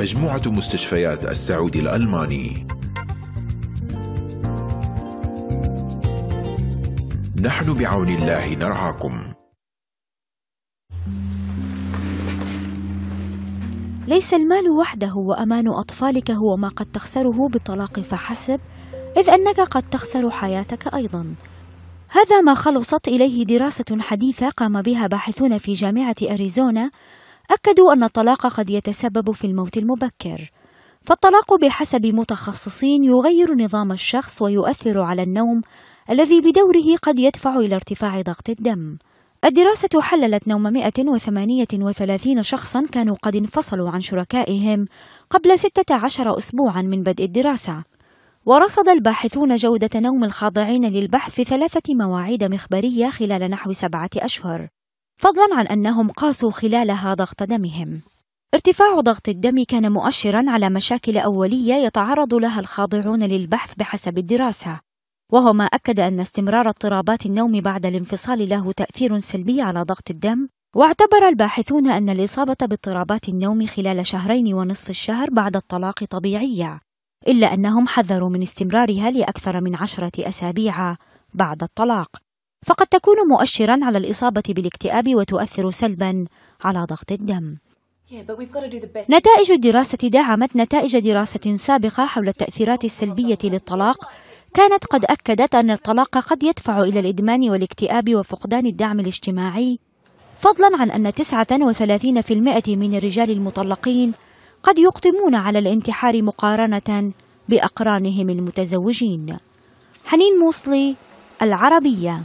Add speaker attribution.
Speaker 1: مجموعة مستشفيات السعودي الألماني نحن بعون الله نرعاكم ليس المال وحده وامان اطفالك هو ما قد تخسره بالطلاق فحسب اذ انك قد تخسر حياتك ايضا هذا ما خلصت اليه دراسه حديثه قام بها باحثون في جامعه اريزونا أكدوا أن الطلاق قد يتسبب في الموت المبكر فالطلاق بحسب متخصصين يغير نظام الشخص ويؤثر على النوم الذي بدوره قد يدفع إلى ارتفاع ضغط الدم الدراسة حللت نوم 138 شخصا كانوا قد انفصلوا عن شركائهم قبل 16 أسبوعا من بدء الدراسة ورصد الباحثون جودة نوم الخاضعين للبحث في ثلاثة مواعيد مخبرية خلال نحو سبعة أشهر فضلا عن أنهم قاسوا خلالها ضغط دمهم ارتفاع ضغط الدم كان مؤشرا على مشاكل أولية يتعرض لها الخاضعون للبحث بحسب الدراسة وهو ما أكد أن استمرار اضطرابات النوم بعد الانفصال له تأثير سلبي على ضغط الدم واعتبر الباحثون أن الإصابة باضطرابات النوم خلال شهرين ونصف الشهر بعد الطلاق طبيعية إلا أنهم حذروا من استمرارها لأكثر من عشرة أسابيع بعد الطلاق فقد تكون مؤشرا على الإصابة بالاكتئاب وتؤثر سلبا على ضغط الدم نتائج الدراسة دعمت نتائج دراسة سابقة حول التأثيرات السلبية للطلاق كانت قد أكدت أن الطلاق قد يدفع إلى الإدمان والاكتئاب وفقدان الدعم الاجتماعي فضلا عن أن 39% من الرجال المطلقين قد يقدمون على الانتحار مقارنة بأقرانهم المتزوجين حنين موصلي العربية